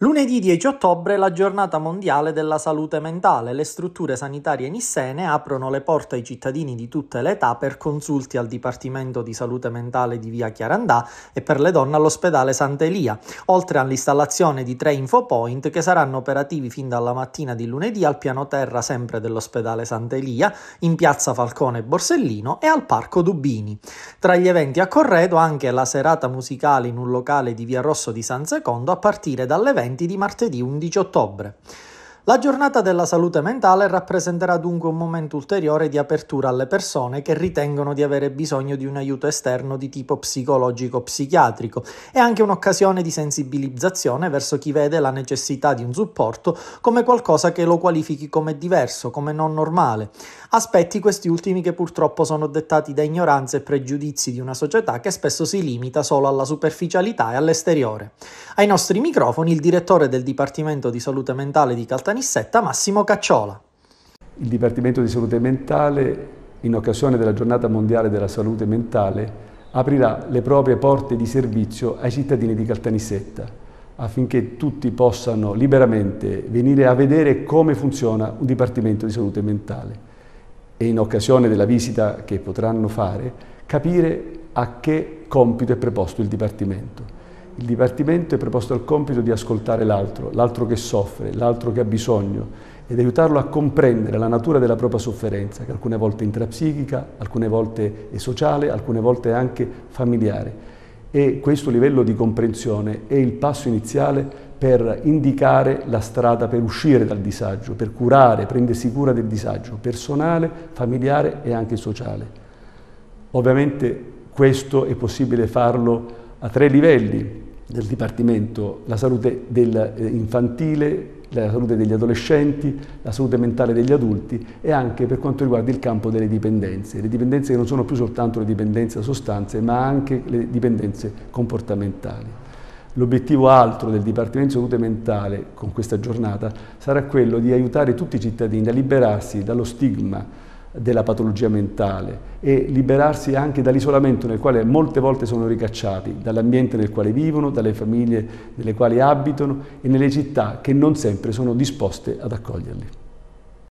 Lunedì 10 ottobre è la giornata mondiale della salute mentale. Le strutture sanitarie nissene aprono le porte ai cittadini di tutte le età per consulti al Dipartimento di Salute Mentale di Via Chiarandà e per le donne all'ospedale Sant'Elia, oltre all'installazione di tre infopoint che saranno operativi fin dalla mattina di lunedì al piano terra sempre dell'ospedale Sant'Elia, in piazza Falcone e Borsellino e al Parco Dubini. Tra gli eventi a Corredo anche la serata musicale in un locale di Via Rosso di San Secondo a partire dalle 20 emittenti di martedì 11 ottobre. La giornata della salute mentale rappresenterà dunque un momento ulteriore di apertura alle persone che ritengono di avere bisogno di un aiuto esterno di tipo psicologico-psichiatrico e anche un'occasione di sensibilizzazione verso chi vede la necessità di un supporto come qualcosa che lo qualifichi come diverso, come non normale. Aspetti questi ultimi che purtroppo sono dettati da ignoranze e pregiudizi di una società che spesso si limita solo alla superficialità e all'esteriore. Ai nostri microfoni il direttore del Dipartimento di Salute Mentale di Caltagirone Nissetta Massimo Cacciola. Il Dipartimento di Salute Mentale, in occasione della Giornata Mondiale della Salute Mentale, aprirà le proprie porte di servizio ai cittadini di Caltanissetta affinché tutti possano liberamente venire a vedere come funziona un Dipartimento di Salute Mentale e in occasione della visita che potranno fare capire a che compito è preposto il Dipartimento. Il dipartimento è preposto al compito di ascoltare l'altro, l'altro che soffre, l'altro che ha bisogno ed aiutarlo a comprendere la natura della propria sofferenza, che alcune volte è intrapsichica, alcune volte è sociale, alcune volte è anche familiare. E questo livello di comprensione è il passo iniziale per indicare la strada per uscire dal disagio, per curare, prendersi cura del disagio personale, familiare e anche sociale. Ovviamente questo è possibile farlo a tre livelli, del Dipartimento la salute del, eh, infantile, la salute degli adolescenti, la salute mentale degli adulti e anche per quanto riguarda il campo delle dipendenze, le dipendenze che non sono più soltanto le dipendenze da sostanze ma anche le dipendenze comportamentali. L'obiettivo altro del Dipartimento di Salute Mentale con questa giornata sarà quello di aiutare tutti i cittadini a liberarsi dallo stigma della patologia mentale e liberarsi anche dall'isolamento nel quale molte volte sono ricacciati, dall'ambiente nel quale vivono, dalle famiglie nelle quali abitano e nelle città che non sempre sono disposte ad accoglierli.